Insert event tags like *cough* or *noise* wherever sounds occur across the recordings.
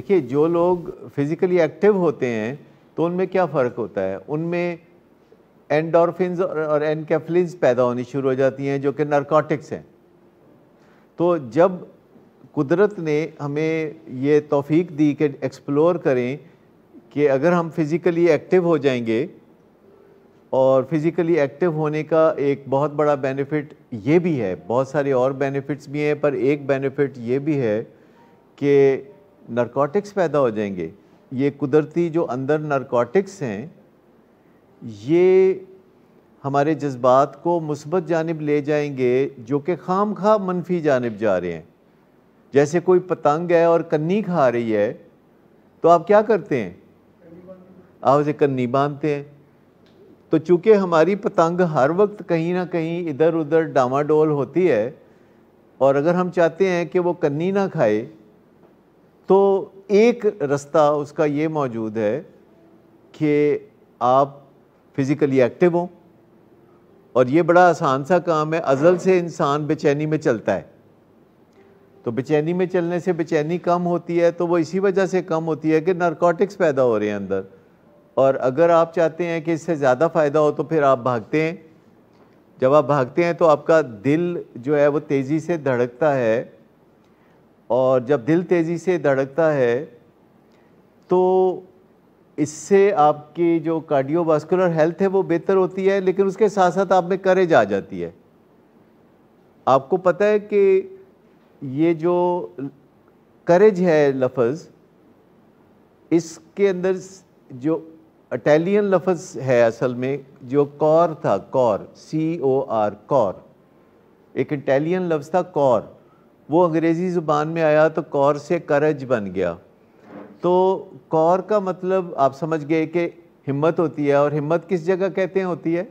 देखिए जो लोग फिजिकली एक्टिव होते हैं तो उनमें क्या फ़र्क होता है उनमें एंडोरफिन और, एनकेफलिन पैदा होनी शुरू हो जाती हैं जो कि नर्कॉटिक्स हैं तो जब कुदरत ने हमें ये तोफ़ी दी कि एक्सप्लोर करें कि अगर हम फिज़िकली एक्टिव हो जाएंगे और फिज़िकली एक्टिव होने का एक बहुत बड़ा बेनिफिट ये भी है बहुत सारे और बेनिफिट्स भी हैं पर एक बेनिफिट ये भी है कि नरकोटिक्स पैदा हो जाएंगे ये कुदरती जो अंदर नरकोटिक्स हैं ये हमारे जज्बात को मुस्बत जानब ले जाएंगे जो कि खाम खा मनफी जानब जा रहे हैं जैसे कोई पतंग है और कन्नी खा रही है तो आप क्या करते हैं आप उसे कन्नी बांधते हैं तो चूँकि हमारी पतंग हर वक्त कहीं ना कहीं इधर उधर डामाडोल होती है और अगर हम चाहते हैं कि वो कन्नी ना खाए तो एक रास्ता उसका ये मौजूद है कि आप फिज़िकली एक्टिव हों और ये बड़ा आसान सा काम है अज़ल से इंसान बेचैनी में चलता है तो बेचैनी में चलने से बेचैनी कम होती है तो वो इसी वजह से कम होती है कि नारकोटिक्स पैदा हो रहे हैं अंदर और अगर आप चाहते हैं कि इससे ज़्यादा फ़ायदा हो तो फिर आप भागते हैं जब आप भागते हैं तो आपका दिल जो है वो तेज़ी से धड़कता है और जब दिल तेज़ी से धड़कता है तो इससे आपकी जो कार्डियोवास्कुलर हेल्थ है वो बेहतर होती है लेकिन उसके साथ साथ आप में करेज आ जाती है आपको पता है कि ये जो करेज है लफज इसके अंदर जो अटैलियन लफज है असल में जो कौर था कौर सी ओ आर कौर एक इटैलियन लफ्ज़ था कौर वो अंग्रेज़ी ज़ुबान में आया तो कौर से करज बन गया तो कौर का मतलब आप समझ गए कि हिम्मत होती है और हिम्मत किस जगह कहते हैं होती है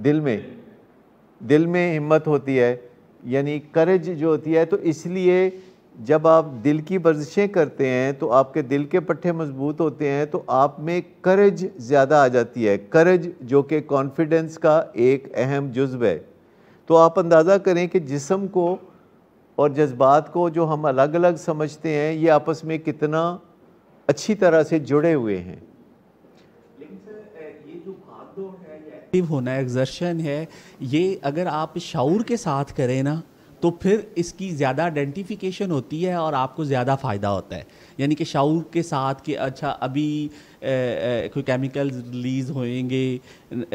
दिल में दिल में हिम्मत होती है यानी करज जो होती है तो इसलिए जब आप दिल की वर्जिशें करते हैं तो आपके दिल के पट्टे मजबूत होते हैं तो आप में करज ज़्यादा आ जाती है करज जो कि कॉन्फिडेंस का एक अहम जुज्व है तो आप अंदाज़ा करें कि जिसम को और जज्बात को जो हम अलग अलग समझते हैं ये आपस में कितना अच्छी तरह से जुड़े हुए हैं होना एग्जर्शन है ये अगर आप शाऊर के साथ करें ना तो फिर इसकी ज़्यादा आइडेंटिफिकेशन होती है और आपको ज़्यादा फ़ायदा होता है यानी कि शाऊर के साथ कि अच्छा अभी कोई केमिकल्स रिलीज़ होएंगे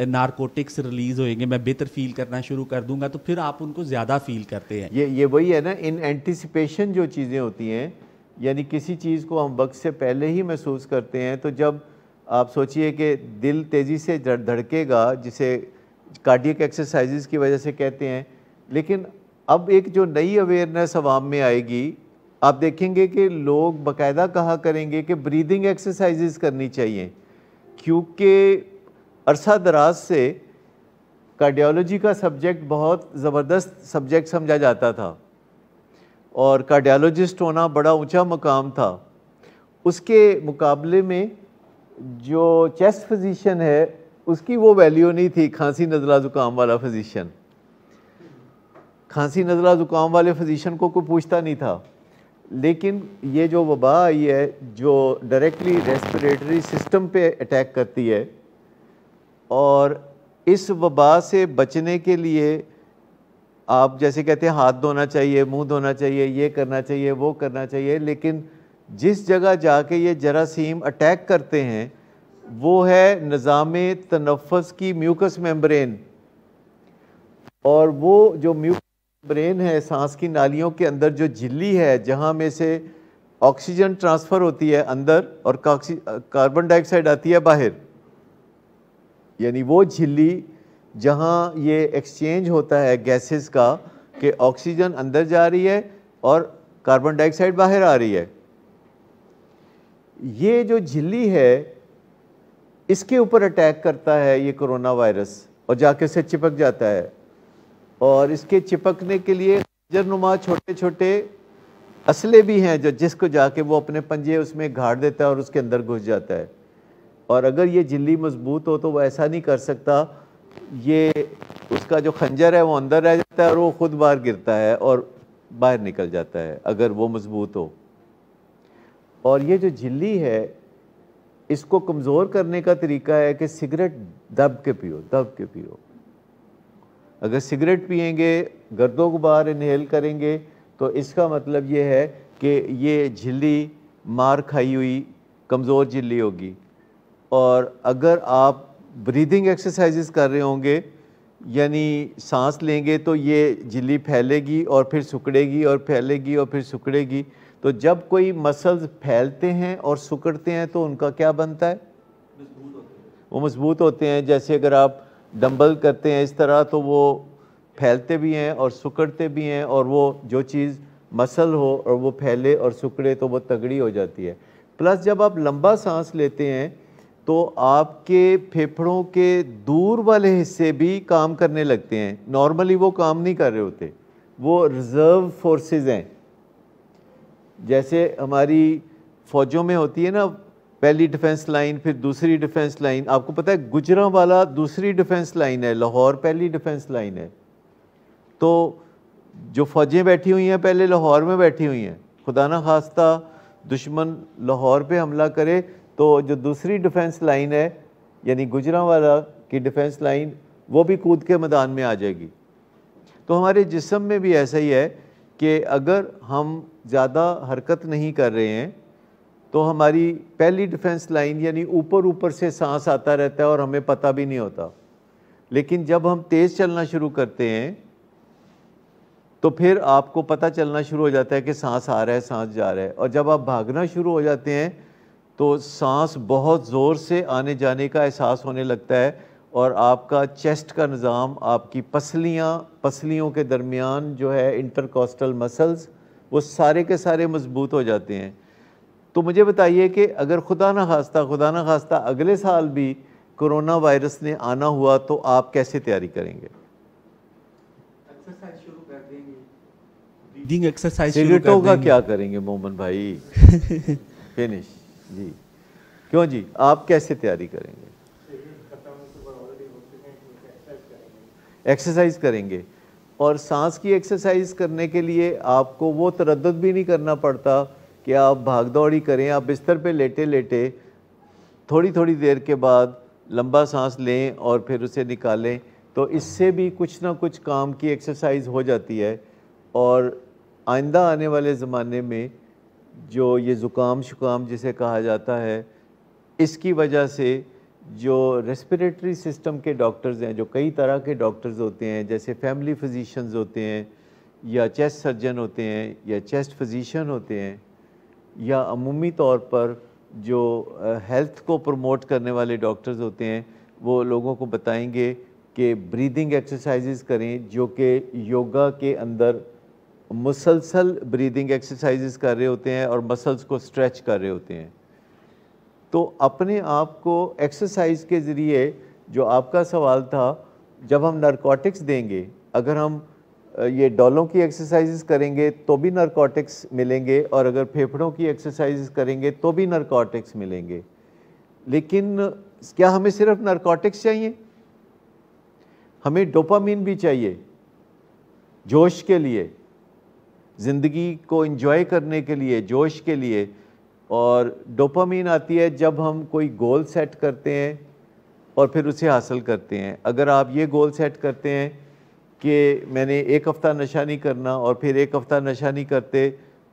नारकोटिक्स रिलीज़ होएंगे मैं बेहतर फील करना शुरू कर दूंगा तो फिर आप उनको ज़्यादा फील करते हैं ये ये वही है ना इन एंटिसिपेशन जो चीज़ें होती हैं यानी किसी चीज़ को हम वक्त से पहले ही महसूस करते हैं तो जब आप सोचिए कि दिल तेज़ी से धड़केगा जिसे कार्डियक एक्सरसाइज़ की वजह से कहते हैं लेकिन अब एक जो नई अवेयरनेस आवाम में आएगी आप देखेंगे कि लोग बकायदा कहा करेंगे कि ब्रीदिंग एक्सरसाइजेज करनी चाहिए क्योंकि अरसा दराज से कार्डियोलॉजी का सब्जेक्ट बहुत ज़बरदस्त सब्जेक्ट समझा जाता था और कार्डियोलॉजिस्ट होना बड़ा ऊंचा मकाम था उसके मुकाबले में जो चेस्ट फिजिशियन है उसकी वो वैल्यू नहीं थी खांसी नज़ला ज़ुकाम वाला फिजिशियन खांसी नज़ला ज़ुकाम वाले फिजिशियन को कोई पूछता नहीं था लेकिन ये जो वबा आई है जो डायरेक्टली रेस्पिरेटरी सिस्टम पे अटैक करती है और इस वबा से बचने के लिए आप जैसे कहते हैं हाथ धोना चाहिए मुंह धोना चाहिए ये करना चाहिए वो करना चाहिए लेकिन जिस जगह जाके ये जरासीम अटैक करते हैं वो है निज़ाम तनफस की म्यूकस मेम्ब्रेन और वो जो म्यूक ब्रेन है सांस की नालियों के अंदर जो झिल्ली है जहाँ में से ऑक्सीजन ट्रांसफ़र होती है अंदर और कार्बन डाइऑक्साइड आती है बाहर यानी वो झिल्ली जहाँ ये एक्सचेंज होता है गैसेस का कि ऑक्सीजन अंदर जा रही है और कार्बन डाइऑक्साइड बाहर आ रही है ये जो झिल्ली है इसके ऊपर अटैक करता है ये कोरोना वायरस और जाके से चिपक जाता है और इसके चिपकने के लिए जरनुमा छोटे छोटे असले भी हैं जो जिसको जाके वो अपने पंजे उसमें घाट देता है और उसके अंदर घुस जाता है और अगर ये झिल्ली मजबूत हो तो वो ऐसा नहीं कर सकता ये उसका जो खंजर है वो अंदर रह जाता है और वो खुद बाहर गिरता है और बाहर निकल जाता है अगर वो मजबूत हो और ये जो झिल्ली है इसको कमज़ोर करने का तरीका है कि सिगरेट दब के पियो दब के पियो अगर सिगरेट पियेंगे को गुबार इनहेल करेंगे तो इसका मतलब ये है कि ये झिल्ली मार खाई हुई कमज़ोर झिल्ली होगी और अगर आप ब्रीदिंग एक्सरसाइजेस कर रहे होंगे यानी सांस लेंगे तो ये झिल्ली फैलेगी और फिर सुकड़ेगी और फैलेगी और फिर सुकड़ेगी तो जब कोई मसल्स फैलते हैं और सुकड़ते हैं तो उनका क्या बनता है वो मजबूत होते हैं जैसे अगर आप डंबल करते हैं इस तरह तो वो फैलते भी हैं और सुकड़ते भी हैं और वो जो चीज़ मसल हो और वो फैले और सुकड़े तो वो तगड़ी हो जाती है प्लस जब आप लंबा सांस लेते हैं तो आपके फेफड़ों के दूर वाले हिस्से भी काम करने लगते हैं नॉर्मली वो काम नहीं कर रहे होते वो रिज़र्व फोर्सेस हैं जैसे हमारी फ़ौजों में होती है ना पहली डिफेंस लाइन फिर दूसरी डिफेंस लाइन आपको पता है गुजरा वाला दूसरी डिफेंस लाइन है लाहौर पहली डिफेंस लाइन है तो जो फौजें बैठी हुई हैं पहले लाहौर में बैठी हुई हैं खुदा ना खास्ता दुश्मन लाहौर पे हमला करे तो जो दूसरी डिफेंस लाइन है यानी गुजरा वाला की डिफेंस लाइन वो भी कूद के मैदान में आ जाएगी तो हमारे जिसम में भी ऐसा ही है कि अगर हम ज़्यादा हरकत नहीं कर रहे हैं तो हमारी पहली डिफेंस लाइन यानी ऊपर ऊपर से सांस आता रहता है और हमें पता भी नहीं होता लेकिन जब हम तेज़ चलना शुरू करते हैं तो फिर आपको पता चलना शुरू हो जाता है कि सांस आ रहा है सांस जा रहा है और जब आप भागना शुरू हो जाते हैं तो सांस बहुत ज़ोर से आने जाने का एहसास होने लगता है और आपका चेस्ट का निज़ाम आपकी पसलियाँ पसलियों के दरमियान जो है इंटरकोस्टल मसल्स वो सारे के सारे मजबूत हो जाते हैं तो मुझे बताइए कि अगर खुदा ना खास्ता खुदा ना खास्ता अगले साल भी कोरोना वायरस ने आना हुआ तो आप कैसे तैयारी करेंगे एक्सरसाइज सिगरेटों का क्या करेंगे मोमन भाई फिनिश *laughs* जी क्यों जी आप कैसे तैयारी करेंगे एक्सरसाइज करेंगे और सांस की एक्सरसाइज करने के लिए आपको वो तरद भी नहीं करना पड़ता कि आप भागदौड़ी करें आप बिस्तर पे लेटे लेटे थोड़ी थोड़ी देर के बाद लंबा सांस लें और फिर उसे निकालें तो इससे भी कुछ ना कुछ काम की एक्सरसाइज हो जाती है और आइंदा आने वाले ज़माने में जो ये ज़ुकाम शुकाम जिसे कहा जाता है इसकी वजह से जो रेस्पिरेटरी सिस्टम के डॉक्टर्स हैं जो कई तरह के डॉक्टर्स होते हैं जैसे फैमिली फिजिशंस होते हैं या चेस्ट सर्जन होते हैं या चेस्ट फिजिशन होते हैं या अमूमी तौर पर जो हेल्थ को प्रमोट करने वाले डॉक्टर्स होते हैं वो लोगों को बताएंगे कि ब्रीदिंग एक्सरसाइजेज करें जो कि योगा के अंदर मुसलसल ब्रीदिंग एक्सरसाइजेज कर रहे होते हैं और मसल्स को स्ट्रेच कर रहे होते हैं तो अपने आप को एक्सरसाइज के ज़रिए जो आपका सवाल था जब हम नरकोटिक्स देंगे अगर हम ये डॉलों की एक्सरसाइजेस करेंगे तो भी नरकोटिक्स मिलेंगे और अगर फेफड़ों की एक्सरसाइजेस करेंगे तो भी नरकोटिक्स मिलेंगे लेकिन क्या हमें सिर्फ नरकोटिक्स चाहिए हमें डोपामीन भी चाहिए जोश के लिए ज़िंदगी को इन्जॉय करने के लिए जोश के लिए और डोपामीन आती है जब हम कोई गोल सेट करते हैं और फिर उसे हासिल करते हैं अगर आप ये गोल सेट करते हैं कि मैंने एक हफ़्ता नशा नहीं करना और फिर एक हफ़्ता नशा नहीं करते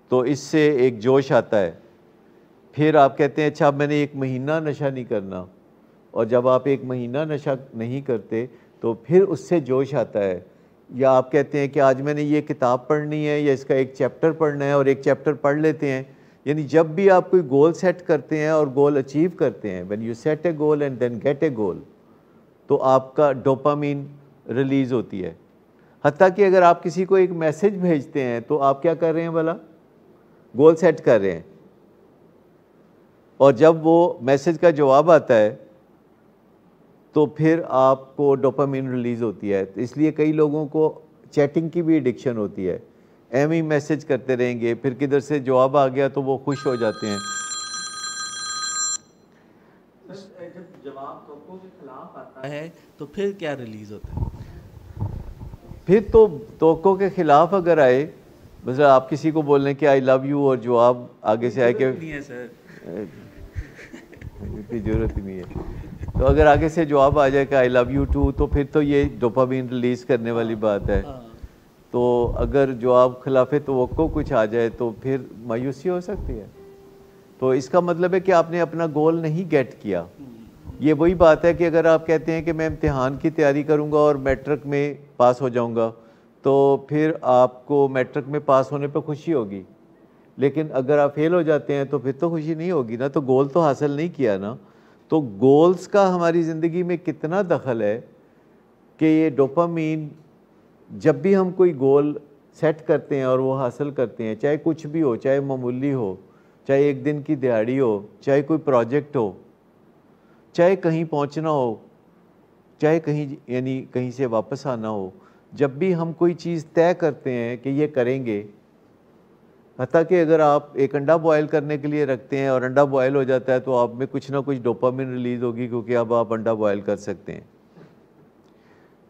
तो इससे एक जोश आता है फिर आप कहते हैं अच्छा मैंने एक महीना नशा नहीं करना और जब आप एक महीना नशा नहीं करते तो फिर उससे जोश आता है या आप कहते हैं कि आज मैंने ये किताब पढ़नी है या इसका एक चैप्टर पढ़ना है और एक चैप्टर पढ़ लेते हैं यानी जब भी आप कोई गोल सेट करते हैं और गोल अचीव करते हैं when you set a goal and then get a goal तो आपका डोपामीन रिलीज़ होती है हती कि अगर आप किसी को एक मैसेज भेजते हैं तो आप क्या कर रहे हैं भला गोल सेट कर रहे हैं और जब वो मैसेज का जवाब आता है तो फिर आपको डोपामिन रिलीज़ होती है तो इसलिए कई लोगों को चैटिंग की भी एडिक्शन होती है एम ही मैसेज करते रहेंगे फिर किधर से जवाब आ गया तो वो खुश हो जाते हैं जब जवाब तो खिलाफ आता है तो फिर क्या रिलीज़ होता है फिर तो तोक़ों के ख़िलाफ़ अगर आए मतलब आप किसी को बोल रहे हैं कि आई लव यू और जो आप आगे से आए कि *laughs* इतनी ज़रूरत ही नहीं है तो अगर आगे से जवाब आ जाए कि आई लव यू टू तो फिर तो ये डोपामीन रिलीज़ करने वाली हाँ, बात है हाँ। तो अगर जवाब खिलाफ तो कुछ आ जाए तो फिर मायूसी हो सकती है तो इसका मतलब है कि आपने अपना गोल नहीं गेट किया हम्म। ये वही बात है कि अगर आप कहते हैं कि मैं इम्तिहान की तैयारी करूँगा और मैट्रिक में पास हो जाऊँगा तो फिर आपको मैट्रिक में पास होने पर खुशी होगी लेकिन अगर आप फेल हो जाते हैं तो फिर तो खुशी नहीं होगी ना तो गोल तो हासिल नहीं किया ना तो गोल्स का हमारी ज़िंदगी में कितना दखल है कि ये डोपामीन जब भी हम कोई गोल सेट करते हैं और वो हासिल करते हैं चाहे कुछ भी हो चाहे मामूली हो चाहे एक दिन की दिहाड़ी हो चाहे कोई प्रोजेक्ट हो चाहे कहीं पहुंचना हो चाहे कहीं यानी कहीं से वापस आना हो जब भी हम कोई चीज़ तय करते हैं कि ये करेंगे हती कि अगर आप एक अंडा बॉयल करने के लिए रखते हैं और अंडा बॉयल हो जाता है तो आप में कुछ ना कुछ डोपामिन रिलीज़ होगी क्योंकि अब आप अंडा बॉयल कर सकते हैं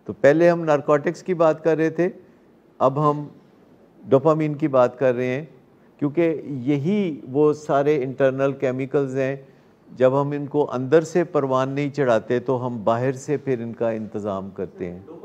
तो पहले हम नारकोटिक्स की बात कर रहे थे अब हम डोपामिन की बात कर रहे हैं क्योंकि यही वो सारे इंटरनल केमिकल्स हैं जब हम इनको अंदर से परवान नहीं चढ़ाते तो हम बाहर से फिर इनका इंतज़ाम करते हैं